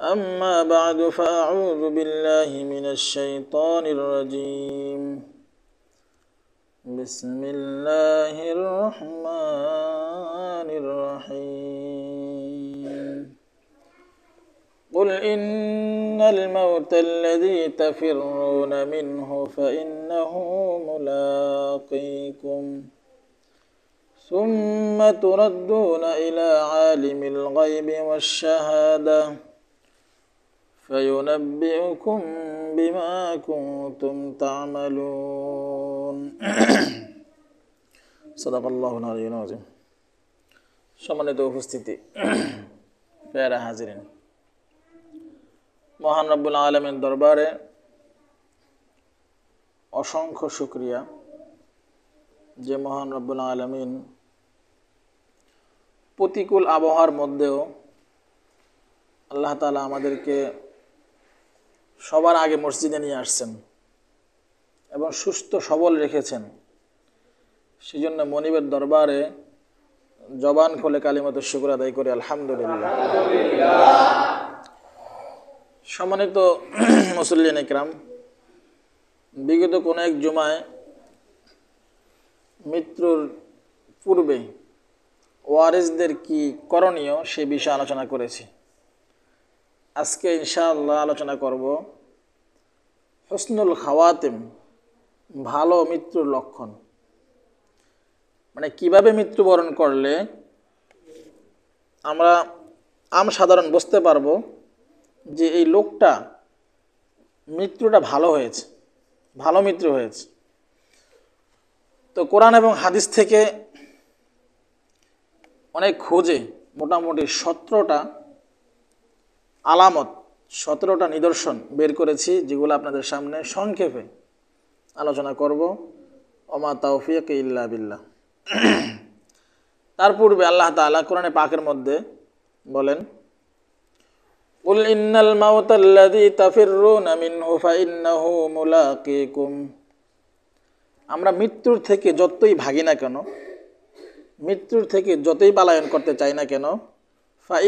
أما بعد فأعوذ بالله من الشيطان الرجيم بسم الله الرحمن الرحيم قل إن الموت الذي تفرون منه فإنه ملاقيكم ثم تردون إلى عالم الغيب والشهادة فينبئكم بما كنتم تعملون صدق الله العلي العظيم সম্মানিত উপস্থিতি পেয়ারা হাজিরিন মহান রব্বুল আলমের দরবারে অসংখ্য শুক্রিয়া যে মহান রব্বুল আলমিন প্রতিকূল আবহাওয়ার মধ্যেও আল্লাহ তালা আমাদেরকে সবার আগে মসজিদে নিয়ে আসছেন এবং সুস্থ সবল রেখেছেন সেই জন্য মনিবের দরবারে জবান খোলে কালিমাতের শুক্র আদায় করে আলহামদুলিল্লাহ সম্মানিত মুসল্লিন ইকরাম বিগত কোনো এক জুমায় মৃত্যুর পূর্বে ওয়ারেসদের কি করণীয় সে বিষয়ে আলোচনা করেছি আজকে ইনশাআল্লাহ আলোচনা করব হসনুল খাওয়াতেম ভালো মৃত্যুর লক্ষণ মানে কিভাবে মৃত্যুবরণ করলে আমরা আম সাধারণ বুঝতে পারবো যে এই লোকটা মৃত্যুটা ভালো হয়েছে ভালো মৃত্যু হয়েছে তো কোরআন এবং হাদিস থেকে অনেক খোঁজে মোটামুটি সতেরোটা আলামত সতেরোটা নিদর্শন বের করেছি যেগুলো আপনাদের সামনে সংক্ষেপে আলোচনা করব ওমা তাওফিক ইল্লা বিল্লাহ তার পূর্বে আল্লাহ তালা কোরআনে পাকের মধ্যে বলেন قل إن الموت الذي تفرون منه فإنه ملاقيكم আমরা মৃত্যুর থেকে যতই ভাগি না কেন মৃত্যুর থেকে যতই পালায়ন করতে চাই না কেন কে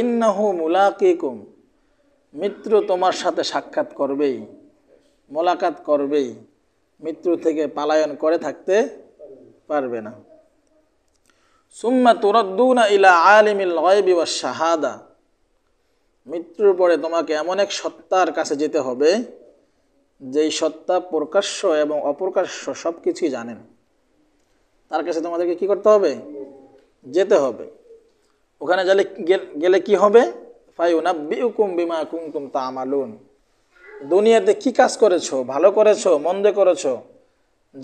মুলাকিকুম মৃত্যু তোমার সাথে সাক্ষাৎ করবেই মোলাকাত করবেই মিত্র থেকে পালায়ন করে থাকতে পারবে না সুম্মা তুরদ্দুনা ইলা আলিমিল গয়বি ওয়া শাহাদা মৃত্যুর পরে তোমাকে এমন এক সত্তার কাছে যেতে হবে যেই সত্তা প্রকাশ্য এবং অপ্রকাশ্য সব কিছুই জানেন তার কাছে তোমাদেরকে কি করতে হবে যেতে হবে ওখানে গেলে গেলে কি হবে ফায়ুনাব্বিউকুম বিমা কুমকুম তা আমালুন দুনিয়াতে কি কাজ করেছো ভালো করেছো মন্দে করেছো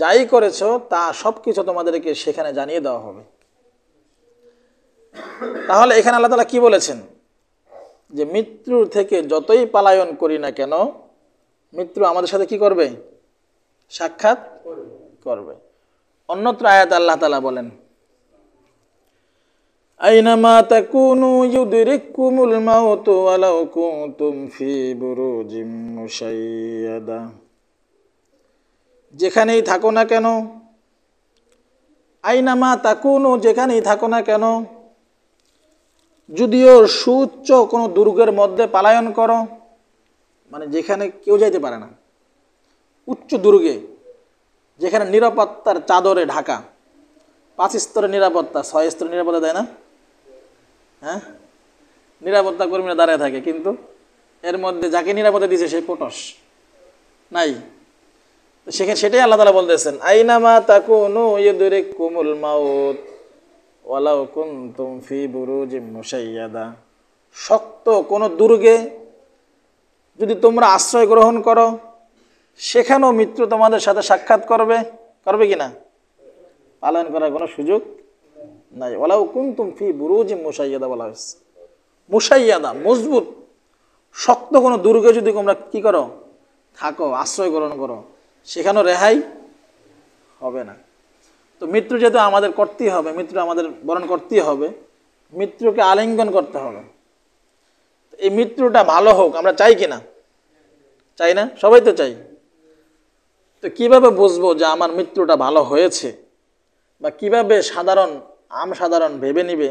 যাই করেছো তা সব কিছু তোমাদেরকে সেখানে জানিয়ে দেওয়া হবে তাহলে এখানে আল্লাহ তালা কী বলেছেন যে মৃত্যুর থেকে যতই পালায়ন করি না কেন মৃত্যু আমাদের সাথে কি করবে সাক্ষাৎ করবে অন্যত্র আয়াত আল্লাহ তালা বলেন যেখানেই থাকো না কেন আইনামা তাকুনু যেখানেই থাকো না কেন যদিও সুচ্চ কোনো দুর্গের মধ্যে পালায়ন করো মানে যেখানে কেউ যাইতে পারে না উচ্চ দুর্গে যেখানে নিরাপত্তার চাদরে ঢাকা পাঁচ স্তরের নিরাপত্তা ছয় স্তরের নিরাপত্তা দেয় না হ্যাঁ নিরাপত্তা কর্মীরা দাঁড়ায় থাকে কিন্তু এর মধ্যে যাকে নিরাপত্তা দিয়েছে সেই পটস নাই সেখানে সেটাই আল্লাহ তালা বলতেছেন আইনামা তাকুনু ইয়ুদুরে কুমুল মাউত ওয়ালাউ তুমফি বুরু বুরুজ মুশাইয়াদা শক্ত কোনো দুর্গে যদি তোমরা আশ্রয় গ্রহণ করো সেখানেও মৃত্যু তোমাদের সাথে সাক্ষাৎ করবে করবে কি না পালন করার কোনো সুযোগ নাই ওলাউ কুমতুম ফি বুরুজ মুসাইয়াদা বলা হয়েছে মুসাইয়াদা মজবুত শক্ত কোনো দুর্গে যদি তোমরা কী করো থাকো আশ্রয় গ্রহণ করো সেখানেও রেহাই হবে না তো মৃত্যু যেহেতু আমাদের করতেই হবে মৃত্যু আমাদের বরণ করতেই হবে মৃত্যুকে আলিঙ্গন করতে হবে এই মৃত্যুটা ভালো হোক আমরা চাই কি না চাই না সবাই তো চাই তো কীভাবে বুঝবো যে আমার মৃত্যুটা ভালো হয়েছে বা কিভাবে সাধারণ আম সাধারণ ভেবে নিবে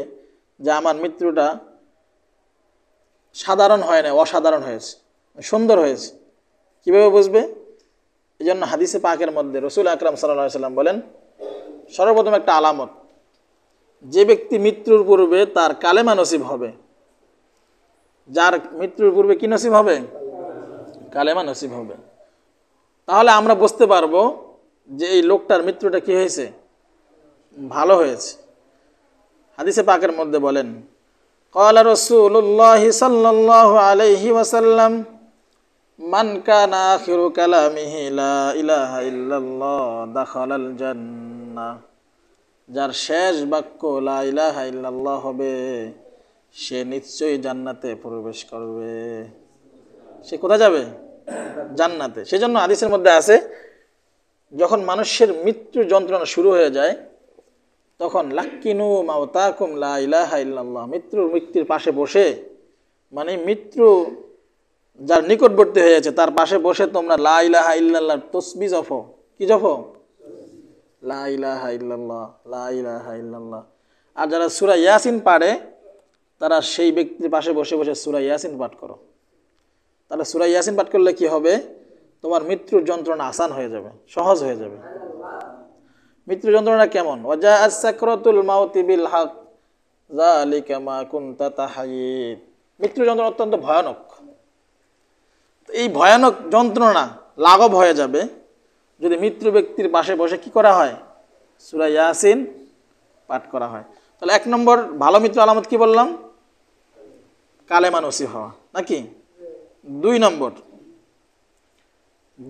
যে আমার মৃত্যুটা সাধারণ হয় না অসাধারণ হয়েছে সুন্দর হয়েছে কীভাবে বুঝবে এই জন্য হাদিসে পাকের মধ্যে রসুল আকরাম সাল্লাহ সাল্লাম বলেন সর্বপ্রথম একটা আলামত যে ব্যক্তি মৃত্যুর পূর্বে তার কালেমা নসিব হবে যার মৃত্যুর পূর্বে কী নসিব হবে কালেমা নসিব হবে তাহলে আমরা বুঝতে পারবো যে এই লোকটার মৃত্যুটা কি হয়েছে ভালো হয়েছে হাদিসে পাকের মধ্যে বলেন কলা রসুল্লাহ সাল্লাহ আলহি ওয়াসাল্লাম মান কানা আখিরু কালামিহি লা ইলাহা ইল্লাল্লাহ দাখালাল যার শেষ বাক্য লা ইলাহা হবে সে নিশ্চয়ই জান্নাতে প্রবেশ করবে সে কোথায় যাবে জান্নাতে সেজন্য আদিসের মধ্যে আছে যখন মানুষের মৃত্যু যন্ত্রণা শুরু হয়ে যায় তখন লাক্কিনু মাওতাকুম লা ইলাহা মৃত্যুর মৃত্যুর পাশে বসে মানে মৃত্যু যার নিকটবর্তী হয়ে হয়েছে তার পাশে বসে তোমরা লা ইলাহা তসবি জফ কি জফ লা লা আর যারা সুরা ইয়াসিন পারে তারা সেই ব্যক্তির পাশে বসে বসে সুরা ইয়াসিন পাঠ করো তাহলে সুরা ইয়াসিন পাঠ করলে কি হবে তোমার মৃত্যুর যন্ত্রণা আসান হয়ে যাবে সহজ হয়ে যাবে মৃত্যু যন্ত্রণা কেমন মাউতি কামা তাহাইদ মৃত্যু যন্ত্রণা অত্যন্ত ভয়ানক এই ভয়ানক যন্ত্রণা লাঘব হয়ে যাবে যদি মৃত্যু ব্যক্তির পাশে বসে কি করা হয় সুরা ইয়াসিন পাঠ করা হয় তাহলে এক নম্বর ভালো মিত্র আলামত কি বললাম কালে মানসি হওয়া নাকি দুই নম্বর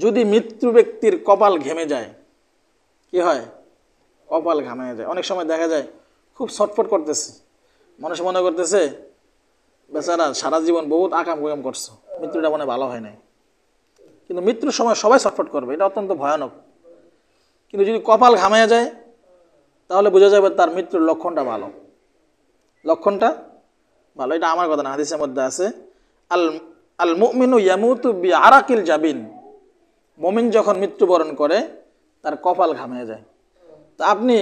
যদি মৃত্যু ব্যক্তির কপাল ঘেমে যায় কি হয় কপাল ঘামাই যায় অনেক সময় দেখা যায় খুব ছটফট করতেছে মানুষ মনে করতেছে বেচারা সারা জীবন বহুত আকাম কুকাম করছো মৃত্যুটা মনে ভালো হয় নাই কিন্তু মৃত্যুর সময় সবাই ছটফট করবে এটা অত্যন্ত ভয়ানক কিন্তু যদি কপাল ঘামাইয়া যায় তাহলে বোঝা যাবে তার মৃত্যুর লক্ষণটা ভালো লক্ষণটা ভালো এটা আমার কথা না হাদিসের মধ্যে আছে আল আল মুমিনু ইয়ামুতু বি আরাকিল জাবিন মমিন যখন মৃত্যুবরণ করে তার কপাল ঘামে যায় তো আপনি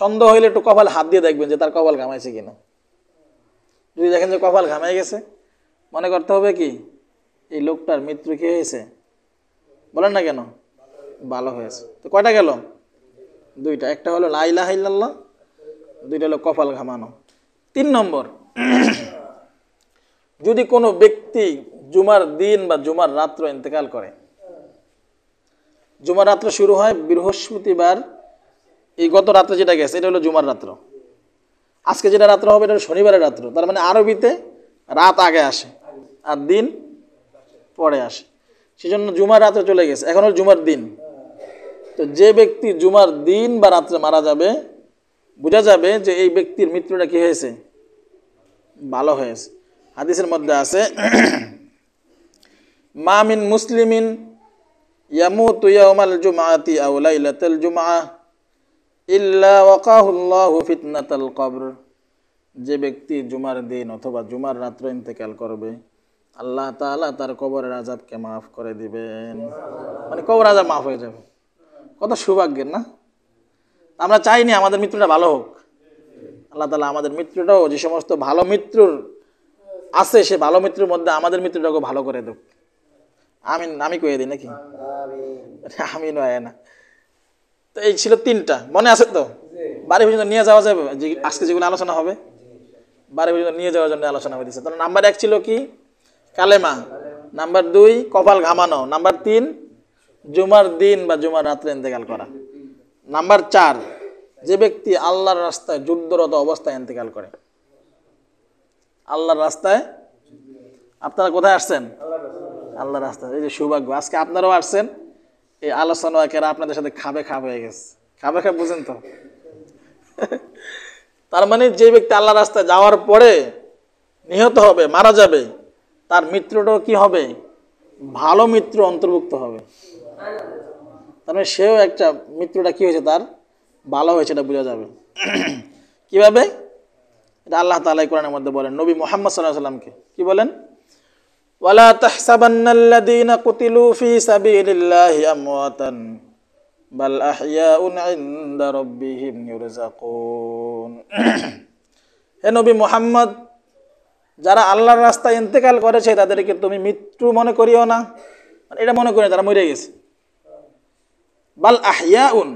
সন্দেহ হইলে একটু কপাল হাত দিয়ে দেখবেন যে তার কপাল ঘামাইছে কিনা যদি দেখেন যে কপাল ঘামাই গেছে মনে করতে হবে কি এই লোকটার মৃত্যু কে হয়েছে বলেন না কেন ভালো হয়েছে তো কয়টা গেল দুইটা একটা হলো লাইলা হাইল্লাল্লাহ দুইটা হলো কপাল ঘামানো তিন নম্বর যদি কোনো ব্যক্তি জুমার দিন বা জুমার রাত্র ইন্তেকাল করে জুমার রাত্র শুরু হয় বৃহস্পতিবার এই গত রাত্রে যেটা গেছে এটা হলো জুমার রাত্র আজকে যেটা রাত্র হবে এটা শনিবারের রাত্র তার মানে আরবিতে রাত আগে আসে আর দিন পরে আসে সেজন্য জুমার রাত্রে চলে গেছে এখন হল জুমার দিন তো যে ব্যক্তি জুমার দিন বা রাত্রে মারা যাবে বোঝা যাবে যে এই ব্যক্তির মৃত্যুটা কী হয়েছে ভালো হয়েছে হাদিসের মধ্যে আছে মামিন মুসলিমিন ইয়ামু তুয়াউমাল জুমাতি আউলাইলাতাল জুমা কবর যে ব্যক্তি জুমার দিন অথবা জুমার রাত্র ইন্তেকাল করবে আল্লাহ তালা তার কবরের আজাবকে মাফ করে দিবেন মানে কবর আজাব মাফ হয়ে যাবে কত সৌভাগ্যের না আমরা চাইনি আমাদের মৃত্যুটা ভালো হোক আল্লাহ তালা আমাদের মৃত্যুটাও যে সমস্ত ভালো মৃত্যুর আছে সে ভালো মৃত্যুর মধ্যে আমাদের মৃত্যুটাকে ভালো করে দেব আমিন আমি কয়ে দিই নাকি আমিন হয় না তো এই ছিল তিনটা মনে আছে তো বাড়ি পর্যন্ত নিয়ে যাওয়া যাবে যে আজকে যেগুলো আলোচনা হবে বাড়ি পর্যন্ত নিয়ে যাওয়ার জন্য আলোচনা হয়েছে তাহলে নাম্বার এক ছিল কি কালেমা নাম্বার দুই কপাল ঘামানো নাম্বার তিন জুমার দিন বা জুমার রাত্রে ইন্তেকাল করা নাম্বার চার যে ব্যক্তি আল্লাহর রাস্তায় যুদ্ধরত অবস্থায় ইন্তেকাল করে আল্লাহর রাস্তায় আপনারা কোথায় আসছেন আল্লাহর রাস্তায় এই যে সৌভাগ্য আজকে আপনারাও আসছেন এই আলোচনা একেরা আপনাদের সাথে খাবে খাবে হয়ে গেছে খাবে খাবে বুঝেন তো তার মানে যে ব্যক্তি আল্লাহ রাস্তায় যাওয়ার পরে নিহত হবে মারা যাবে তার মিত্রটাও কি হবে ভালো মিত্র অন্তর্ভুক্ত হবে তার মানে সেও একটা মিত্রটা কি হয়েছে তার ভালো হয়েছে এটা বোঝা যাবে কিভাবে এটা আল্লাহ তালাই কোরআনের মধ্যে বলেন নবী মোহাম্মদ সাল্লাহ সাল্লামকে কি বলেন ولا تحسبن الذين قتلوا في سبيل الله أمواتا بل أحياء عند ربهم يرزقون হে নবী মোহাম্মদ যারা আল্লাহর রাস্তায় ইন্তেকাল করেছে তাদেরকে তুমি মৃত্যু মনে করিও না মানে এটা মনে করি তারা মরে গেছে বাল আহিয়া উন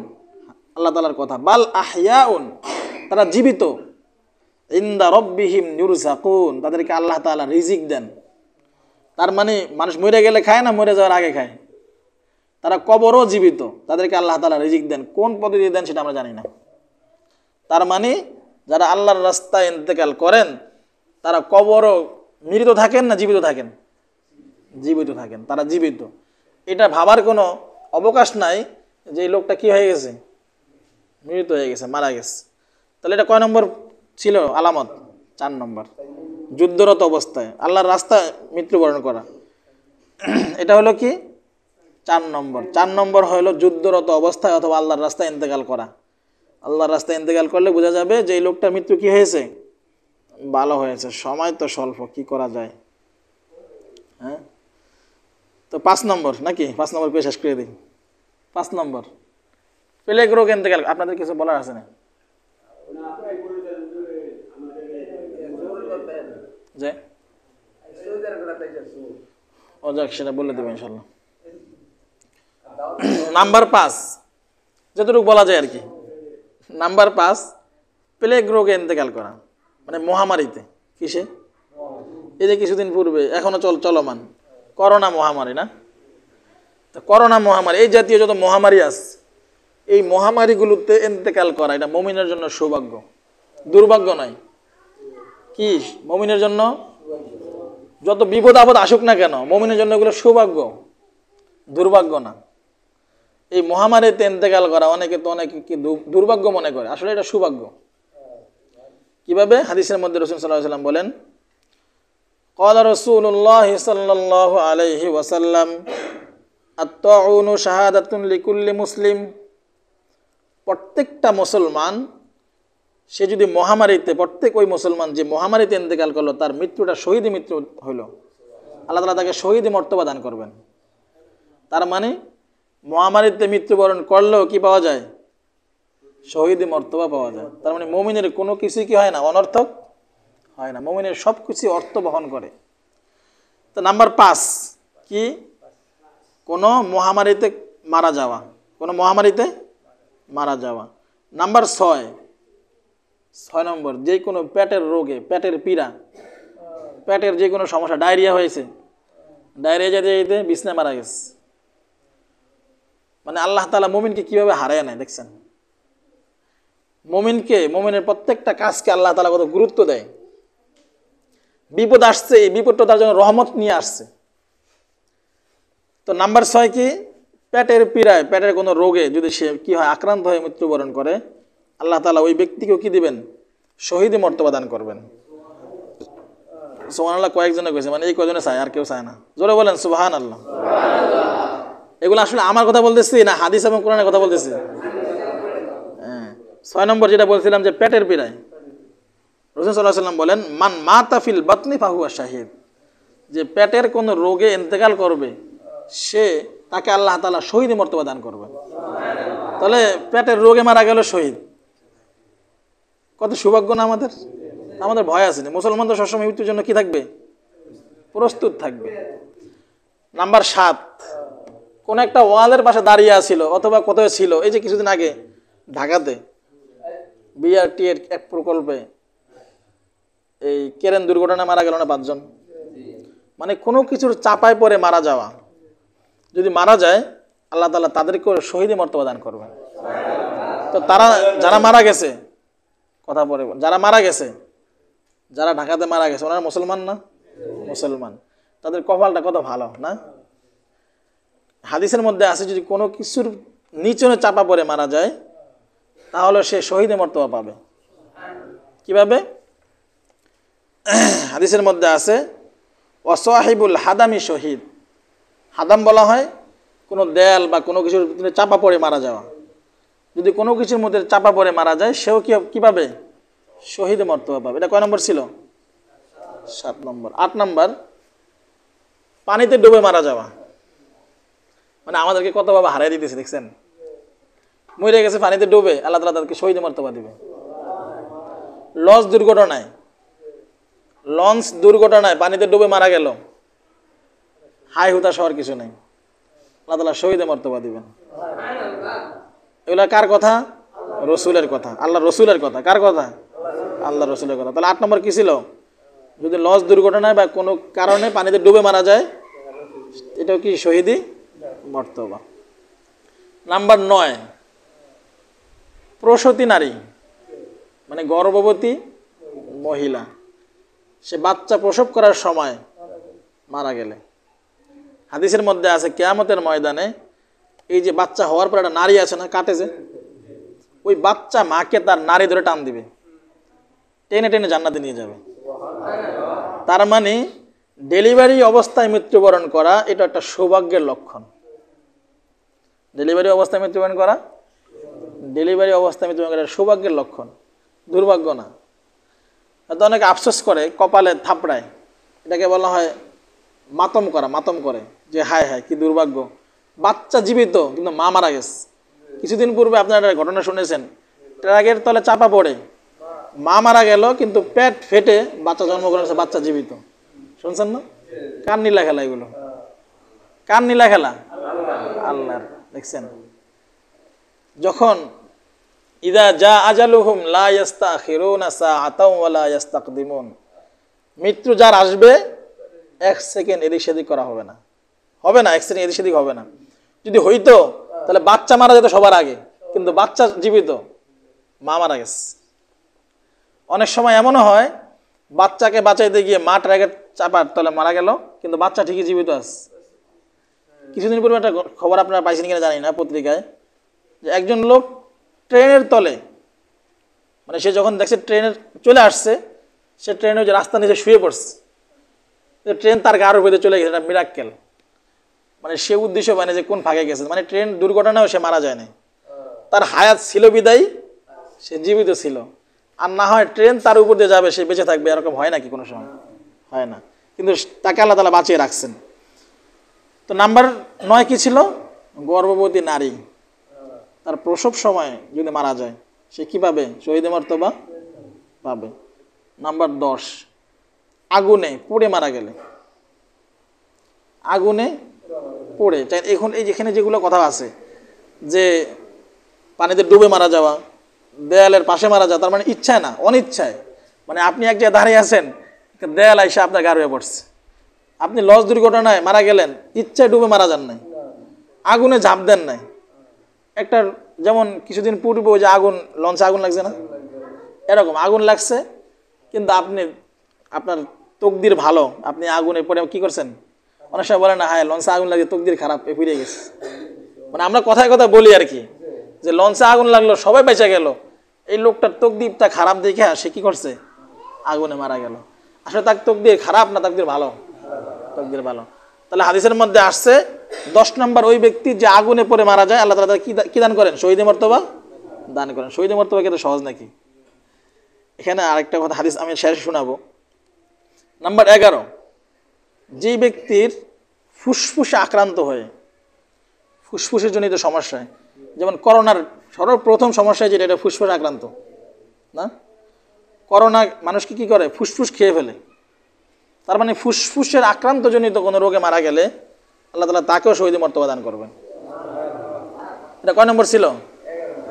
আল্লাহ তালার কথা বাল আহিয়া উন তারা জীবিত ইন্দা রব্বিহিম নুরুসাকুন তাদেরকে আল্লাহ তালা রিজিক দেন তার মানে মানুষ মরে গেলে খায় না মরে যাওয়ার আগে খায় তারা কবরও জীবিত তাদেরকে আল্লাহ তালা রিজিক দেন কোন পদ্ধতি দেন সেটা আমরা জানি না তার মানে যারা আল্লাহর রাস্তায় ইন্তেকাল করেন তারা কবরও মৃত থাকেন না জীবিত থাকেন জীবিত থাকেন তারা জীবিত এটা ভাবার কোনো অবকাশ নাই যে এই লোকটা কি হয়ে গেছে মৃত হয়ে গেছে মারা গেছে তাহলে এটা কয় নম্বর ছিল আলামত চার নম্বর যুদ্ধরত অবস্থায় আল্লাহর রাস্তায় মৃত্যুবরণ করা এটা হলো কি চার নম্বর চার নম্বর হলো যুদ্ধরত অবস্থায় অথবা আল্লাহর রাস্তায় ইন্তেকাল করা আল্লাহর রাস্তায় ইন্তেকাল করলে বোঝা যাবে যে এই লোকটা মৃত্যু কি হয়েছে ভালো হয়েছে সময় তো স্বল্প কি করা যায় হ্যাঁ তো পাঁচ নম্বর নাকি পাঁচ নম্বর পেয়ে শেষ করে দিই পাঁচ নম্বর প্লেগ রোগ ইন্তেকাল আপনাদের কিছু বলার আছে না যে সেটা বলে দেবো ইনশাল্লাহ নাম্বার পাঁচ যতটুকু বলা যায় আর কি নাম্বার পাঁচ প্লেগ রোগে ইন্তেকাল করা মানে মহামারীতে কিসে এই যে কিছুদিন পূর্বে এখনও চল চলমান করোনা মহামারী না তা করোনা মহামারী এই জাতীয় যত মহামারী আছে এই মহামারীগুলোতে ইন্তেকাল করা এটা মমিনের জন্য সৌভাগ্য দুর্ভাগ্য নয় কি মমিনের জন্য যত বিপদ আপদ আসুক না কেন মমিনের জন্য এগুলো সৌভাগ্য দুর্ভাগ্য না এই মহামারীতে এন্তেকাল করা অনেকে তো অনেকে কি দুর্ভাগ্য মনে করে আসলে এটা সৌভাগ্য কিভাবে হাদিসের মধ্যে রসুল সাল্লাহ সাল্লাম বলেন قال رسول الله صلى الله عليه وسلم الطاعون শাহাদাতুন লিকুল্লি মুসলিম প্রত্যেকটা মুসলমান সে যদি মহামারীতে প্রত্যেক ওই মুসলমান যে মহামারীতে ইন্তেকাল করলো তার মৃত্যুটা শহীদী মৃত্যু হইল আল্লাহ তালা তাকে শহীদী মর্তবা দান করবেন তার মানে মহামারীতে মৃত্যুবরণ করলেও কি পাওয়া যায় শহীদী মর্তবা পাওয়া যায় তার মানে মমিনের কোনো কিছুই কি হয় না অনর্থক হয় না মমিনের সব কিছু অর্থ বহন করে তো নাম্বার পাঁচ কি কোনো মহামারীতে মারা যাওয়া কোনো মহামারীতে মারা যাওয়া নাম্বার ছয় ছয় নম্বর যে কোনো পেটের রোগে পেটের পীড়া পেটের যে কোনো সমস্যা ডায়রিয়া হয়েছে ডায়রিয়া যেতে যেতে বিছনে মারা গেছে মানে আল্লাহ তালা মোমিনকে কীভাবে হারায় নেয় দেখছেন মোমিনকে মোমিনের প্রত্যেকটা কাজকে আল্লাহ তালা কত গুরুত্ব দেয় বিপদ আসছে এই বিপদটা তার জন্য রহমত নিয়ে আসছে তো নাম্বার ছয় কি পেটের পীড়ায় পেটের কোনো রোগে যদি সে কী হয় আক্রান্ত হয়ে মৃত্যুবরণ করে আল্লাহ তালা ওই ব্যক্তিকেও কী দিবেন শহীদে মর্তবা দান করবেন সোহান আল্লাহ কয়েকজনে কয়েছে মানে এই কয়জনে চায় আর কেউ চায় না জোরে বলেন সোহান আল্লাহ এগুলো আসলে আমার কথা বলতেছি না হাদিস এবং কোরআনের কথা বলতেছি হ্যাঁ ছয় নম্বর যেটা বলছিলাম যে পেটের পীড়ায় রসুল সাল্লাহাম সাল্লাম বলেন মান মা তাফিল বাতনি ফাহুয়া সাহেব যে পেটের কোনো রোগে ইন্তেকাল করবে সে তাকে আল্লাহ তালা শহীদ মর্তবা দান করবে তাহলে পেটের রোগে মারা গেল শহীদ কত সৌভাগ্য না আমাদের আমাদের ভয় আছে না মুসলমান তো সবসময় মৃত্যুর জন্য কি থাকবে প্রস্তুত থাকবে নাম্বার সাত কোন একটা ওয়ালের পাশে দাঁড়িয়ে আছিল অথবা কোথাও ছিল এই যে কিছুদিন আগে ঢাকাতে বিআরটি এর এক প্রকল্পে এই কেরেন দুর্ঘটনায় মারা গেল না পাঁচজন মানে কোনো কিছুর চাপায় পরে মারা যাওয়া যদি মারা যায় আল্লাহ তালা তাদেরকে শহীদে মর্তবা দান করবে তো তারা যারা মারা গেছে কথা পরে যারা মারা গেছে যারা ঢাকাতে মারা গেছে ওনারা মুসলমান না মুসলমান তাদের কপালটা কত ভালো না হাদিসের মধ্যে আছে যদি কোনো কিছুর নিচনে চাপা পরে মারা যায় তাহলে সে শহীদে মর্তবা পাবে কিভাবে হাদিসের মধ্যে আছে অসোয়াহিবুল হাদামি শহীদ হাদাম বলা হয় কোনো দেয়াল বা কোনো কিছুর চাপা পড়ে মারা যাওয়া যদি কোনো কিছুর মধ্যে চাপা পড়ে মারা যায় সেও কি কী পাবে শহীদ মর্তবা পাবে এটা কয় নম্বর ছিল সাত নম্বর আট নম্বর পানিতে ডুবে মারা যাওয়া মানে আমাদেরকে কত বাবা হারাই দিতেছে দেখছেন মরে গেছে পানিতে ডুবে আল্লাহ তালা তাদেরকে শহীদ মর্তবা দিবে লঞ্চ দুর্ঘটনায় লঞ্চ দুর্ঘটনায় পানিতে ডুবে মারা গেল হাই হুতা হওয়ার কিছু নেই আল্লাহ তালা শহীদে মর্তবা দিবেন এগুলো কার কথা রসুলের কথা আল্লাহ রসুলের কথা কার কথা আল্লাহ রসুলের কথা তাহলে আট নম্বর কী ছিল যদি লস দুর্ঘটনায় বা কোনো কারণে পানিতে ডুবে মারা যায় এটাও কি শহীদি মর্তবা নাম্বার নয় প্রসূতি নারী মানে গর্ভবতী মহিলা সে বাচ্চা প্রসব করার সময় মারা গেলে হাদিসের মধ্যে আছে কেয়ামতের ময়দানে এই যে বাচ্চা হওয়ার পর একটা নারী আছে না কাটে যে ওই বাচ্চা মাকে তার নারী ধরে টান দিবে টেনে টেনে জান্নাতে নিয়ে যাবে তার মানে ডেলিভারি অবস্থায় মৃত্যুবরণ করা এটা একটা সৌভাগ্যের লক্ষণ ডেলিভারি অবস্থায় মৃত্যুবরণ করা ডেলিভারি অবস্থায় মৃত্যুবরণ করা সৌভাগ্যের লক্ষণ দুর্ভাগ্য না হয়তো অনেকে আফসোস করে কপালে থাপড়ায় এটাকে বলা হয় মাতম করা মাতম করে যে হায় হায় কি দুর্ভাগ্য বাচ্চা জীবিত কিন্তু মা মারা গেছে কিছুদিন পূর্বে আপনারা ঘটনা শুনেছেন ট্রাকের তলে চাপা পড়ে মা মারা গেল কিন্তু পেট ফেটে বাচ্চা জন্মগ্রহণ হয়েছে বাচ্চা জীবিত শুনছেন না কার নীলা খেলা এগুলো কার নীলা খেলা আল্লাহর দেখছেন যখন ইদা যা আজালুহুম লা ইয়াস্তাখিরুনা মৃত্যু যার আসবে এক সেকেন্ড এদিক সেদিক করা হবে না হবে না এক সেকেন্ড এদিক সেদিক হবে না যদি হইতো তাহলে বাচ্চা মারা যেত সবার আগে কিন্তু বাচ্চা জীবিত মা মারা গেছে অনেক সময় এমনও হয় বাচ্চাকে বাঁচাইতে গিয়ে মা ট্রাকের চাপার তলে মারা গেল কিন্তু বাচ্চা ঠিকই জীবিত আছে কিছুদিন পূর্বে একটা খবর আপনারা পাইছেন কিনা জানি না পত্রিকায় যে একজন লোক ট্রেনের তলে মানে সে যখন দেখছে ট্রেনের চলে আসছে সে ট্রেনে যে রাস্তা নিচে শুয়ে পড়ছে ট্রেন তার গাড়ির ভেতরে চলে গেছে এটা মিরাক্কেল মানে সে উদ্দেশ্য পায় যে কোন ফাঁকে গেছে মানে ট্রেন দুর্ঘটনায়ও সে মারা যায় না তার হায়াত ছিল বিদায়ী সে জীবিত ছিল আর না হয় ট্রেন তার উপর দিয়ে যাবে সে বেঁচে থাকবে এরকম হয় নাকি কোনো সময় হয় না কিন্তু তাকে আল্লাহ তালা বাঁচিয়ে রাখছেন তো নাম্বার নয় কি ছিল গর্ভবতী নারী তার প্রসব সময়ে যদি মারা যায় সে কি পাবে শহীদ মর্তবা পাবে নাম্বার দশ আগুনে পুড়ে মারা গেলে আগুনে পড়ে তাই এখন এই যেখানে যেগুলো কথা আছে যে পানিতে ডুবে মারা যাওয়া দেয়ালের পাশে মারা যাওয়া তার মানে ইচ্ছায় না অনিচ্ছায় মানে আপনি এক জায়গায় দাঁড়িয়ে আছেন দেয়াল আইসা আপনার গাড় হয়ে পড়ছে আপনি লস দুর্ঘটনায় মারা গেলেন ইচ্ছায় ডুবে মারা যান নাই আগুনে ঝাঁপ দেন নাই একটা যেমন কিছুদিন পূর্বে যে আগুন লঞ্চে আগুন লাগছে না এরকম আগুন লাগছে কিন্তু আপনি আপনার তকদির ভালো আপনি আগুনে পরে কি করছেন অনেক সময় বলে না হ্যাঁ লঞ্চে আগুন লাগে তকদির খারাপ এ ফিরে গেছে মানে আমরা কথায় কথা বলি আর কি যে লঞ্চে আগুন লাগলো সবাই বেঁচে গেল এই লোকটার তকদিপটা খারাপ দেখে সে কি করছে আগুনে মারা গেল আসলে তোক তকদির খারাপ না তাকদির ভালো তকদির ভালো তাহলে হাদিসের মধ্যে আসছে দশ নম্বর ওই ব্যক্তি যে আগুনে পরে মারা যায় আল্লাহ তালা কি দান করেন শহীদ মর্তবা দান করেন শহীদ মর্তবা কিন্তু সহজ নাকি এখানে আরেকটা কথা হাদিস আমি শেষ শোনাবো নাম্বার এগারো যে ব্যক্তির ফুসফুসে আক্রান্ত হয়ে ফুসফুসের জনিত সমস্যায় যেমন করোনার সর্বপ্রথম সমস্যায় যেটা এটা ফুসফুস আক্রান্ত না করোনা মানুষকে কী করে ফুসফুস খেয়ে ফেলে তার মানে ফুসফুসের আক্রান্তজনিত কোনো রোগে মারা গেলে আল্লাহ তালা তাকেও শহীদ মর্তবা দান করবেন এটা কয় নম্বর ছিল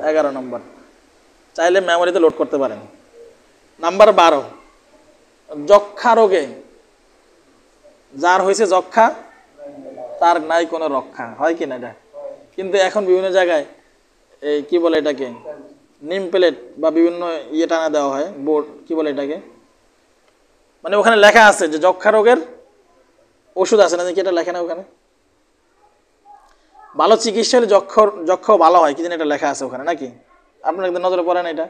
এগারো নম্বর চাইলে মেমোরিতে লোড করতে পারেন নাম্বার বারো যক্ষা রোগে যার হয়েছে যক্ষা তার নাই কোনো রক্ষা হয় কি না এটা কিন্তু এখন বিভিন্ন জায়গায় এই কী বলে এটাকে নিম প্লেট বা বিভিন্ন ইয়ে টানা দেওয়া হয় বোর্ড কী বলে এটাকে মানে ওখানে লেখা আছে যে যক্ষা রোগের ওষুধ আছে না যে কি এটা লেখা না ওখানে ভালো চিকিৎসা হলে যক্ষ যক্ষ ভালো হয় জানি এটা লেখা আছে ওখানে নাকি আপনার একদম নজরে পড়ে না এটা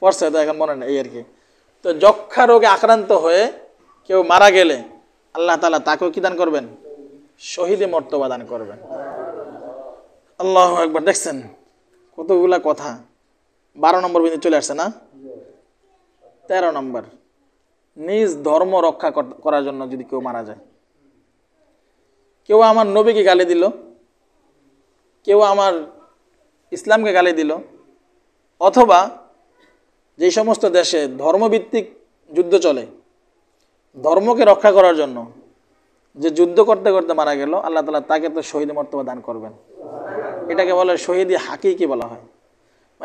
পড়ছে তো এখন মনে নেই এই আর কি তো যক্ষা রোগে আক্রান্ত হয়ে কেউ মারা গেলে আল্লাহ তালা তাকেও কী দান করবেন শহীদে মর্তবা দান করবেন আল্লাহ একবার দেখছেন কতগুলা কথা বারো নম্বর বিন্দু চলে আসছে না তেরো নম্বর নিজ ধর্ম রক্ষা করার জন্য যদি কেউ মারা যায় কেউ আমার নবীকে গালি দিল কেউ আমার ইসলামকে গালি দিল অথবা যে সমস্ত দেশে ধর্মভিত্তিক যুদ্ধ চলে ধর্মকে রক্ষা করার জন্য যে যুদ্ধ করতে করতে মারা গেল আল্লাহ তালা তাকে তো শহীদ মর্তবা দান করবেন এটাকে বলে শহীদ হাকিকি বলা হয়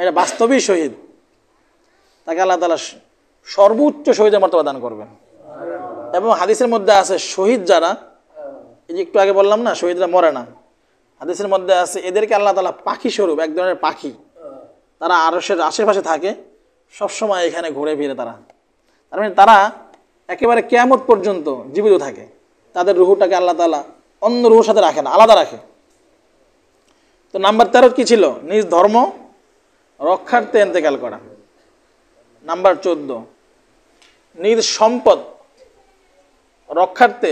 এটা বাস্তবিক শহীদ তাকে আল্লাহ তালা সর্বোচ্চ শহীদের মর্তবা দান করবেন এবং হাদিসের মধ্যে আছে শহীদ যারা এই যে একটু আগে বললাম না শহীদরা মরে না হাদিসের মধ্যে আছে এদেরকে আল্লাহ তালা পাখি স্বরূপ এক ধরনের পাখি তারা আরসের আশেপাশে থাকে সবসময় এখানে ঘুরে ফিরে তারা তার মানে তারা একেবারে কেয়ামত পর্যন্ত জীবিত থাকে তাদের রুহুটাকে আল্লাহ তালা অন্য রুহুর সাথে রাখে না আলাদা রাখে তো নাম্বার তেরো কী ছিল নিজ ধর্ম রক্ষার্থে এতেকাল করা নাম্বার চোদ্দ নিজ সম্পদ রক্ষার্থে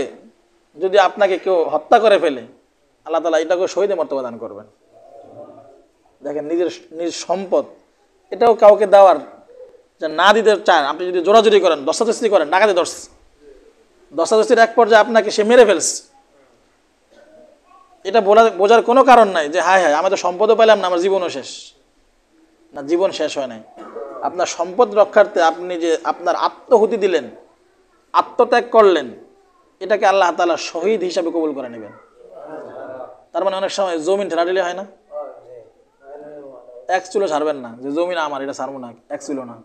যদি আপনাকে কেউ হত্যা করে ফেলে আল্লাহ তালা এটাকে শহীদে মর্তবা দান করবেন দেখেন নিজের নিজ সম্পদ এটাও কাউকে দেওয়ার যে না দিতে চান আপনি যদি জোরাজোরি করেন দস্তাদস্তি করেন ডাকাতে দর্শ দশাদশির এক পর্যায়ে আপনাকে সে মেরে ফেলছে এটা বলা বোঝার কোনো কারণ নাই যে হায় হায় আমি তো সম্পদও পেলাম না আমার জীবনও শেষ না জীবন শেষ হয় নাই আপনার সম্পদ রক্ষার্থে আপনি যে আপনার আত্মহুতি দিলেন আত্মত্যাগ করলেন এটাকে আল্লাহ তালা শহীদ হিসাবে কবুল করে নেবেন তার মানে অনেক সময় জমিন ঠেলাঠেলি হয় না এক চুলো ছাড়বেন না যে জমিন আমার এটা ছাড়বো না এক চুলো না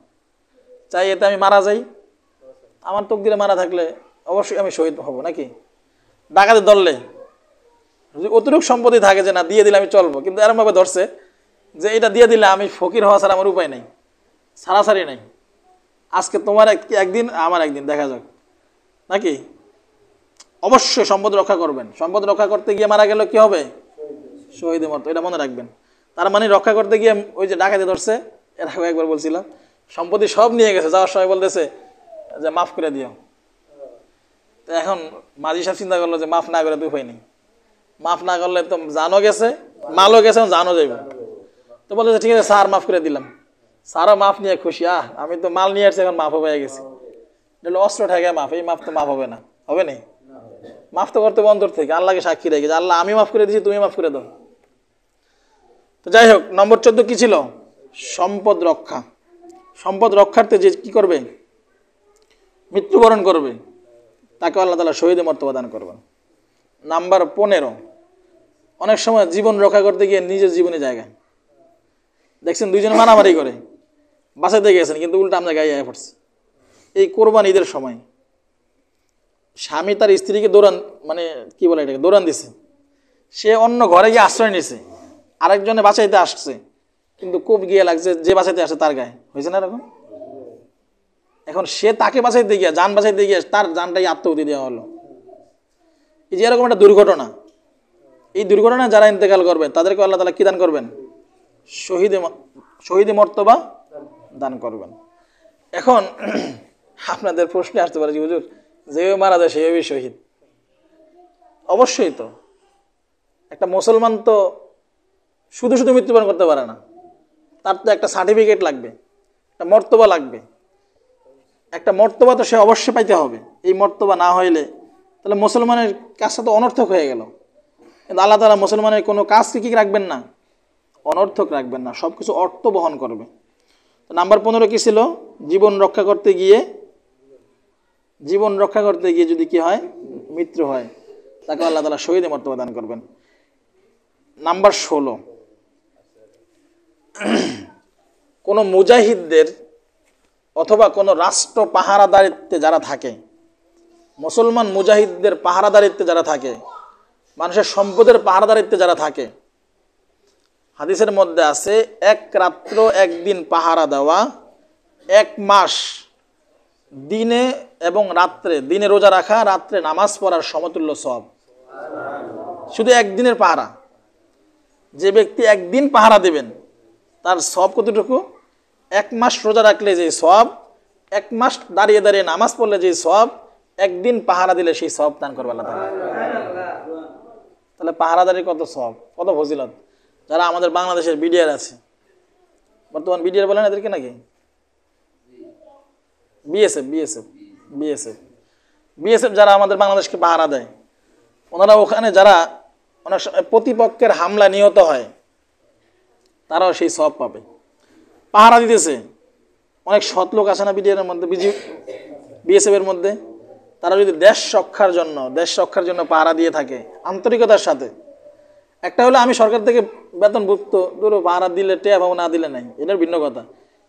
চাই এতে আমি মারা যাই আমার দিলে মারা থাকলে অবশ্যই আমি শহীদ হব নাকি ডাকাতে ধরলে যদি অতিরিক্ত সম্পত্তি থাকে যে না দিয়ে দিলে আমি চলবো কিন্তু এরমভাবে ধরছে যে এটা দিয়ে দিলে আমি ফকির হওয়া ছাড়া আমার উপায় নেই সারাসারি নেই আজকে তোমার একদিন আমার একদিন দেখা যাক নাকি অবশ্যই সম্পদ রক্ষা করবেন সম্পদ রক্ষা করতে গিয়ে মারা গেলে কি হবে শহীদ মতো এটা মনে রাখবেন তার মানে রক্ষা করতে গিয়ে ওই যে ডাকাতে ধরছে এর আগে একবার বলছিলাম সম্পত্তি সব নিয়ে গেছে যাওয়ার সময় বলতেছে যে মাফ করে দিও তো এখন মাঝি সাহেব চিন্তা করলো যে মাফ না করে দুই নেই মাফ না করলে তো জানো গেছে মালও গেছে জানো যাইব তো বলে ঠিক আছে স্যার মাফ করে দিলাম স্যারও মাফ নিয়ে খুশি আহ আমি তো মাল নিয়ে আসছি এখন মাফ হয়ে গেছি এটা অস্ত্র ঠেকে মাফ এই মাফ তো মাফ হবে না হবে না মাফ তো করতে বন্ধুর থেকে আল্লাহকে সাক্ষী রেখে আল্লাহ আমি মাফ করে দিয়েছি তুমি মাফ করে দাও তো যাই হোক নম্বর চোদ্দ কী ছিল সম্পদ রক্ষা সম্পদ রক্ষার্থে যে কী করবে মৃত্যুবরণ করবে তাকে আল্লাহ তালা শহীদে মর্তবা দান করবেন নাম্বার পনেরো অনেক সময় জীবন রক্ষা করতে গিয়ে নিজের জীবনে জায়গায় দেখছেন দুইজন মারামারি করে বাঁচাতে গেছেন কিন্তু উল্টা আমরা গায়ে আয় পড়ছে এই কোরবান ঈদের সময় স্বামী তার স্ত্রীকে দৌড়ান মানে কি বলে এটাকে দৌড়ান দিছে সে অন্য ঘরে গিয়ে আশ্রয় নিছে আরেকজনে বাসাইতে আসছে কিন্তু খুব গিয়ে লাগছে যে বাসাইতে আসে তার গায়ে হয়েছে না এরকম এখন সে তাকে বাঁচাইতে গিয়ে যান বাঁচাইতে গিয়া তার যানটাই আত্মহতি দেওয়া হলো এই যে এরকম একটা দুর্ঘটনা এই দুর্ঘটনায় যারা ইন্তেকাল করবেন তাদেরকে আল্লাহ তালা কী দান করবেন শহীদে শহীদে মর্তবা দান করবেন এখন আপনাদের প্রশ্নে আসতে পারে যে হুজুর যেভাবে মারা যায় সেভাবেই শহীদ অবশ্যই তো একটা মুসলমান তো শুধু শুধু মৃত্যুবরণ করতে পারে না তার তো একটা সার্টিফিকেট লাগবে একটা মর্তবা লাগবে একটা মর্তবা তো সে অবশ্যই পাইতে হবে এই মর্তবা না হইলে তাহলে মুসলমানের কাজটা তো অনর্থক হয়ে গেল কিন্তু আল্লাহ তালা মুসলমানের কোনো কাজকে কী রাখবেন না অনর্থক রাখবেন না সব কিছু অর্থ বহন করবে তো নাম্বার পনেরো কী ছিল জীবন রক্ষা করতে গিয়ে জীবন রক্ষা করতে গিয়ে যদি কি হয় মৃত্যু হয় তাকে আল্লাহ তালা শহীদে মর্তবা দান করবেন নাম্বার ষোলো কোনো মুজাহিদদের অথবা কোনো রাষ্ট্র পাহারাদারিত্বে যারা থাকে মুসলমান মুজাহিদদের পাহারাদারিত্বে যারা থাকে মানুষের সম্পদের পাহারাদারিত্বে যারা থাকে হাদিসের মধ্যে আছে এক রাত্র একদিন পাহারা দেওয়া এক মাস দিনে এবং রাত্রে দিনে রোজা রাখা রাত্রে নামাজ পড়ার সমতুল্য সব শুধু একদিনের পাহারা যে ব্যক্তি একদিন পাহারা দেবেন তার সব কতটুকু এক মাস রোজা রাখলে যে সব এক মাস দাঁড়িয়ে দাঁড়িয়ে নামাজ পড়লে যে সব একদিন পাহারা দিলে সেই সব দান করবে আল্লাহ তাহলে পাহারাদারি কত সব কত ফজিলত যারা আমাদের বাংলাদেশের বিডিআর আছে বর্তমান বিডিআর বলেন এদেরকে নাকি বিএসএফ বিএসএফ বিএসএফ বিএসএফ যারা আমাদের বাংলাদেশকে পাহারা দেয় ওনারা ওখানে যারা অনেক প্রতিপক্ষের হামলা নিহত হয় তারাও সেই সব পাবে পাহারা দিতেছে অনেক সৎ লোক আছে না বিডিআর মধ্যে বিজি বিএসএফের মধ্যে তারা যদি দেশ রক্ষার জন্য দেশ রক্ষার জন্য পাহারা দিয়ে থাকে আন্তরিকতার সাথে একটা হলো আমি সরকার থেকে বেতনভুক্ত ধরো পাহারা দিলে টেয়া ভাবো না দিলে নাই এটার ভিন্ন কথা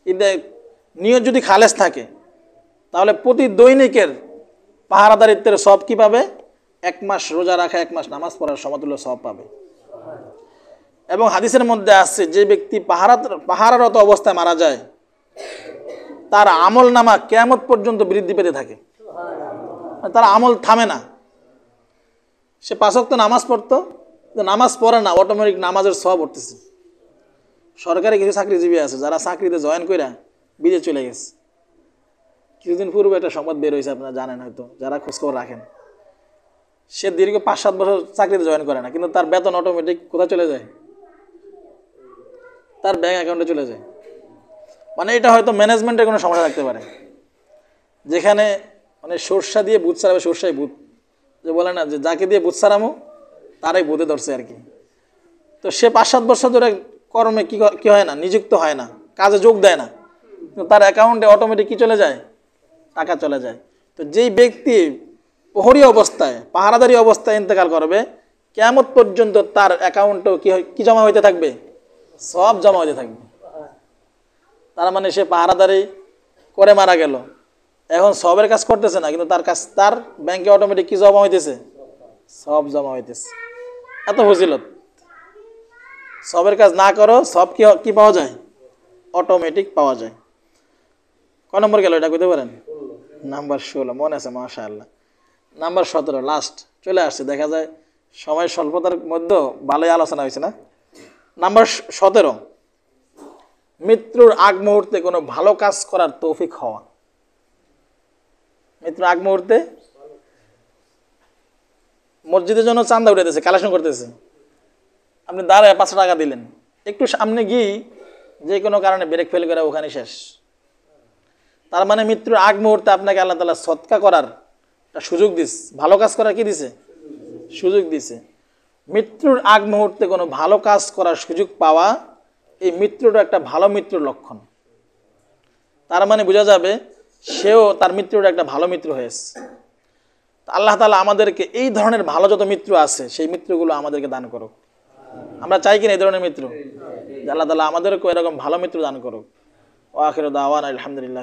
কিন্তু নিয়োগ যদি খালেজ থাকে তাহলে প্রতি দৈনিকের পাহারাদারিত্বের সব কী পাবে এক মাস রোজা রাখা এক মাস নামাজ পড়ার সমতুল্য সব পাবে এবং হাদিসের মধ্যে আসছে যে ব্যক্তি পাহারা পাহারারত অবস্থায় মারা যায় তার আমল নামা কেমত পর্যন্ত বৃদ্ধি পেতে থাকে মানে তার আমল থামে না সে পাঁচক্ত নামাজ পড়তো নামাজ পড়ে না অটোমেটিক নামাজের সব উঠতেছে সরকারি কিছু চাকরিজীবী আছে যারা চাকরিতে জয়েন করে বিজে চলে গেছে কিছুদিন পূর্বে একটা সংবাদ বের হয়েছে আপনারা জানেন হয়তো যারা খোঁজখবর রাখেন সে দীর্ঘ পাঁচ সাত বছর চাকরিতে জয়েন করে না কিন্তু তার বেতন অটোমেটিক কোথায় চলে যায় তার ব্যাঙ্ক অ্যাকাউন্টে চলে যায় মানে এটা হয়তো ম্যানেজমেন্টের কোনো সমস্যা থাকতে পারে যেখানে মানে সর্ষা দিয়ে বুধ সারাবে সর্ষায় বুধ যে বলে না যে যাকে দিয়ে বুধ সারামো তারাই বুধে ধরছে আর কি তো সে পাঁচ সাত বছর ধরে কর্মে কী কী হয় না নিযুক্ত হয় না কাজে যোগ দেয় না তার অ্যাকাউন্টে অটোমেটিক কী চলে যায় টাকা চলে যায় তো যেই ব্যক্তি প্রহরী অবস্থায় পাহারাদারি অবস্থায় ইন্তেকাল করবে কেমন পর্যন্ত তার অ্যাকাউন্টও কী হয় কী জমা হইতে থাকবে সব জমা হয়ে থাকবে তার মানে সে পাহারাদারি করে মারা গেল এখন সবের কাজ করতেছে না কিন্তু তার কাজ তার ব্যাংকে অটোমেটিক কি জমা হইতেছে সব জমা হইতেছে এত ফজিলত সবের কাজ না করো সব কি কি পাওয়া যায় অটোমেটিক পাওয়া যায় ক নম্বর গেল এটা কইতে পারেন নাম্বার ষোলো মনে আছে মাশা আল্লাহ নাম্বার সতেরো লাস্ট চলে আসছে দেখা যায় সময় স্বল্পতার মধ্যেও ভালোই আলোচনা হয়েছে না নাম্বার সতেরো মৃত্যুর আগ মুহূর্তে কোনো ভালো কাজ করার তৌফিক হওয়া মৃত্যুর আগ মুহূর্তে মসজিদের জন্য চান্দা উঠেছে কালেকশন করতেছে আপনি দাঁড়ায় পাঁচশো টাকা দিলেন একটু সামনে গিয়েই যে কোনো কারণে ব্রেক ফেল করে ওখানে শেষ তার মানে মৃত্যুর আগ মুহূর্তে আপনাকে আল্লাহ তালা সৎকা করার একটা সুযোগ দিস ভালো কাজ করার কি দিছে সুযোগ দিছে মৃত্যুর আগ মুহূর্তে কোনো ভালো কাজ করার সুযোগ পাওয়া এই মৃত্যুটা একটা ভালো মৃত্যুর লক্ষণ তার মানে বোঝা যাবে সেও তার মৃত্যুটা একটা ভালো মিত্র হয়েছে আল্লাহ তালা আমাদেরকে এই ধরনের ভালো যত মৃত্যু আছে সেই মিত্রগুলো আমাদেরকে দান করুক আমরা চাই কিনা এই ধরনের মিত্র আল্লাহ তালা আমাদেরকেও এরকম ভালো মিত্র দান করুক ও আখির দাওয়ান আলহামদুলিল্লাহ